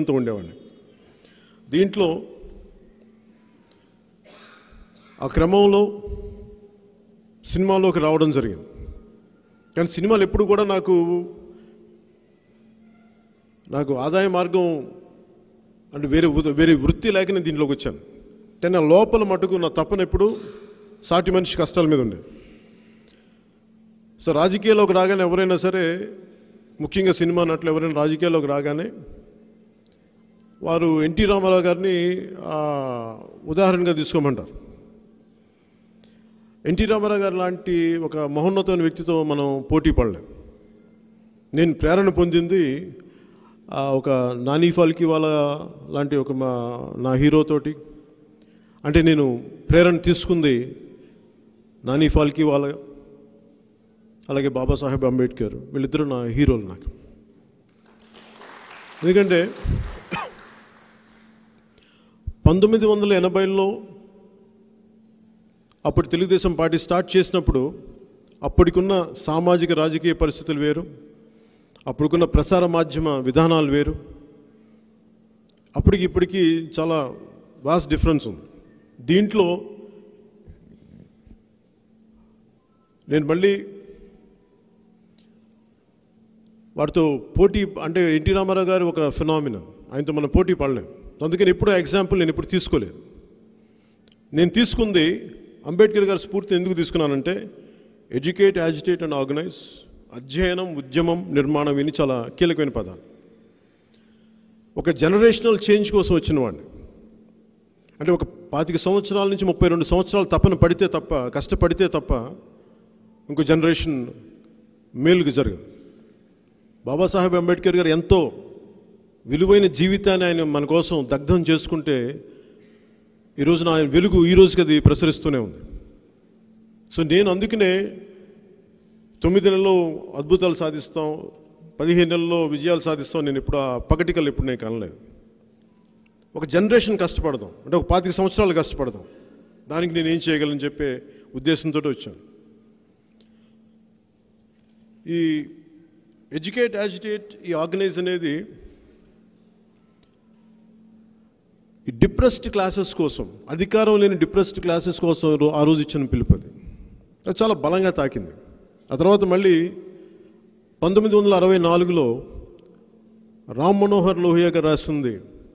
అంతా ఉండేవాడిని దీంట్లో ఆ క్రమంలో సినిమాలోకి రావడం జరిగింది కానీ సినిమాలు ఎప్పుడు కూడా నాకు నాకు ఆదాయ మార్గం అంటే వేరే వేరే వృత్తి లేక నేను దీంట్లోకి వచ్చాను కానీ లోపల మటుకు నా తప్పన ఎప్పుడు సాటి మనిషి కష్టాల మీద ఉండేది సో రాజకీయాల్లోకి రాగానే ఎవరైనా సరే ముఖ్యంగా సినిమా నట్లు ఎవరైనా రాజకీయాల్లోకి రాగానే వారు ఎన్టీ రామారావు గారిని ఉదాహరణగా తీసుకోమంటారు ఎన్టీ రామారావు గారు లాంటి ఒక మహోన్నతమైన వ్యక్తితో మనం పోటీ పడలేం నేను ప్రేరణ పొందింది ఒక నాని ఫాల్కి వాళ్ళ లాంటి ఒక మా నా హీరోతోటి అంటే నేను ప్రేరణ తీసుకుంది నాని ఫాల్కి వాళ్ళ అలాగే బాబాసాహెబ్ అంబేద్కర్ వీళ్ళిద్దరూ నా హీరోలు నాకు ఎందుకంటే పంతొమ్మిది వందల ఎనభైలో అప్పుడు తెలుగుదేశం పార్టీ స్టార్ట్ చేసినప్పుడు అప్పటికున్న సామాజిక రాజకీయ పరిస్థితులు వేరు అప్పుడుకున్న ప్రసార మాధ్యమ విధానాలు వేరు అప్పటికి ఇప్పటికీ చాలా వాస్ డిఫరెన్స్ ఉంది దీంట్లో నేను మళ్ళీ వారితో పోటీ అంటే ఎన్టీ రామారావు గారు ఒక ఫినామినా ఆయనతో మనం పోటీ పడలేము అందుకని ఎప్పుడు ఎగ్జాంపుల్ నేను ఇప్పుడు తీసుకోలేదు నేను తీసుకుంది అంబేద్కర్ గారి స్ఫూర్తి ఎందుకు తీసుకున్నానంటే ఎడ్యుకేట్ యాజిటేట్ అండ్ ఆర్గనైజ్ అధ్యయనం ఉద్యమం నిర్మాణం విని చాలా కీలకమైన పదాలు ఒక జనరేషనల్ చేంజ్ కోసం వచ్చిన వాడిని అంటే ఒక పాతిక సంవత్సరాల నుంచి ముప్పై రెండు సంవత్సరాలు తపన పడితే తప్ప కష్టపడితే తప్ప ఇంకో జనరేషన్ మేలుకు జరగదు బాబాసాహెబ్ అంబేద్కర్ గారు ఎంతో విలువైన జీవితాన్ని ఆయన మన కోసం దగ్ధం చేసుకుంటే ఈరోజు నా ఆయన వెలుగు ఈరోజుకి అది ప్రసరిస్తూనే ఉంది సో నేను అందుకనే తొమ్మిది నెలల్లో అద్భుతాలు సాధిస్తాం పదిహేను నెలల్లో విజయాలు సాధిస్తాం నేను ఇప్పుడు ఆ పగటికలు ఇప్పుడు నేను కనలేదు ఒక జనరేషన్ కష్టపడదాం అంటే ఒక పాతిక సంవత్సరాలు కష్టపడదాం దానికి నేను ఏం చేయగలను చెప్పే ఉద్దేశంతో వచ్చాను ఈ ఎడ్యుకేట్ యాజిటేట్ ఈ ఆర్గనైజ్ అనేది డిప్రెస్డ్ క్లాసెస్ కోసం అధికారం లేని డిప్రెస్డ్ క్లాసెస్ కోసం ఆ రోజు ఇచ్చిన పిలుపు అది చాలా బలంగా తాకింది ఆ తర్వాత మళ్ళీ పంతొమ్మిది వందల అరవై నాలుగులో రామ్ మనోహర్ లోహియా గారు రాసింది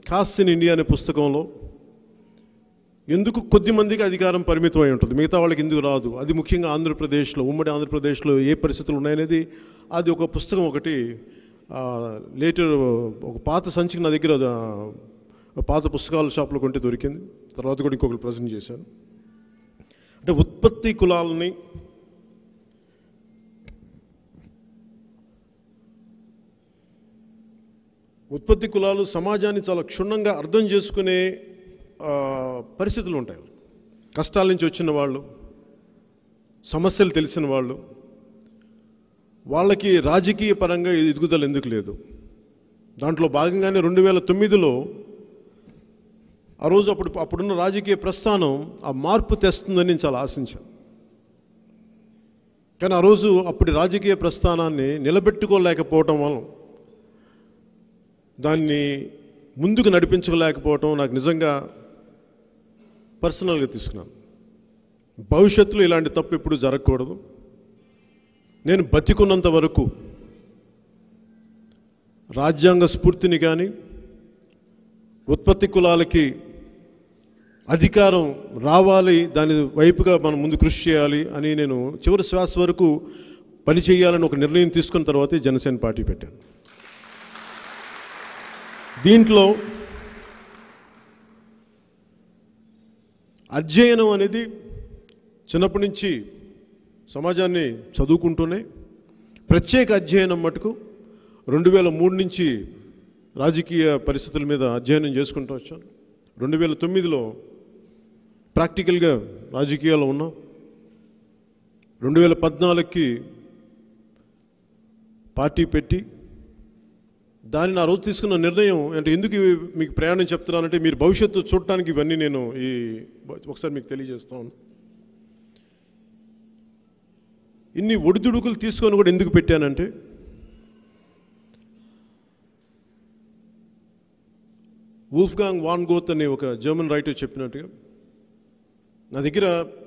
కాస్ట్ ఇన్ ఇండియా అనే పుస్తకంలో ఎందుకు కొద్ది మందికి అధికారం పరిమితం అయి ఉంటుంది మిగతా వాళ్ళకి ఎందుకు రాదు అది ముఖ్యంగా ఆంధ్రప్రదేశ్లో ఉమ్మడి ఆంధ్రప్రదేశ్లో ఏ పరిస్థితులు ఉన్నాయనేది అది ఒక పుస్తకం ఒకటి లేటర్ ఒక పాత సంచిక నా దగ్గర పాత పుస్తకాల షాప్లో కొంటే దొరికింది తర్వాత కూడా ఇంకొకరు ప్రజెంట్ చేశాను అంటే ఉత్పత్తి కులాలని ఉత్పత్తి కులాలు సమాజాన్ని చాలా క్షుణ్ణంగా అర్థం చేసుకునే పరిస్థితులు ఉంటాయి కష్టాల నుంచి వచ్చిన వాళ్ళు సమస్యలు తెలిసిన వాళ్ళు వాళ్ళకి రాజకీయ పరంగా ఎదుగుదల ఎందుకు లేదు దాంట్లో భాగంగానే రెండు వేల తొమ్మిదిలో ఆ రోజు అప్పుడు అప్పుడున్న రాజకీయ ప్రస్థానం ఆ మార్పు తెస్తుందని నేను చాలా ఆశించాను కానీ ఆ రోజు అప్పటి రాజకీయ ప్రస్థానాన్ని నిలబెట్టుకోలేకపోవటం వలన దాన్ని ముందుకు నడిపించలేకపోవటం నాకు నిజంగా పర్సనల్గా తీసుకున్నాను భవిష్యత్తులో ఇలాంటి తప్పు ఎప్పుడు జరగకూడదు నేను బతికున్నంత వరకు రాజ్యాంగ స్ఫూర్తిని కానీ ఉత్పత్తి కులాలకి అధికారం రావాలి దాని వైపుగా మనం ముందు కృషి చేయాలి అని నేను చివరి శ్వాస వరకు పని చేయాలని ఒక నిర్ణయం తీసుకున్న తర్వాతే జనసేన పార్టీ పెట్టాను దీంట్లో అధ్యయనం అనేది చిన్నప్పటి నుంచి సమాజాన్ని చదువుకుంటూనే ప్రత్యేక అధ్యయనం మటుకు రెండు వేల మూడు నుంచి రాజకీయ పరిస్థితుల మీద అధ్యయనం చేసుకుంటూ వచ్చాను రెండు వేల తొమ్మిదిలో ప్రాక్టికల్గా రాజకీయాల్లో ఉన్నాం రెండు వేల పద్నాలుగుకి పార్టీ పెట్టి దానిని ఆ రోజు తీసుకున్న నిర్ణయం అంటే ఎందుకు మీకు ప్రయాణం చెప్తున్నానంటే మీరు భవిష్యత్తు చూడటానికి ఇవన్నీ నేను ఈ ఒకసారి మీకు తెలియజేస్తాను ఇన్ని ఒడిదుడుకులు తీసుకొని కూడా ఎందుకు పెట్టానంటే వూఫ్గాంగ్ వాన్ గోత్ అనే ఒక జర్మన్ రైటర్ చెప్పినట్టుగా నా దగ్గర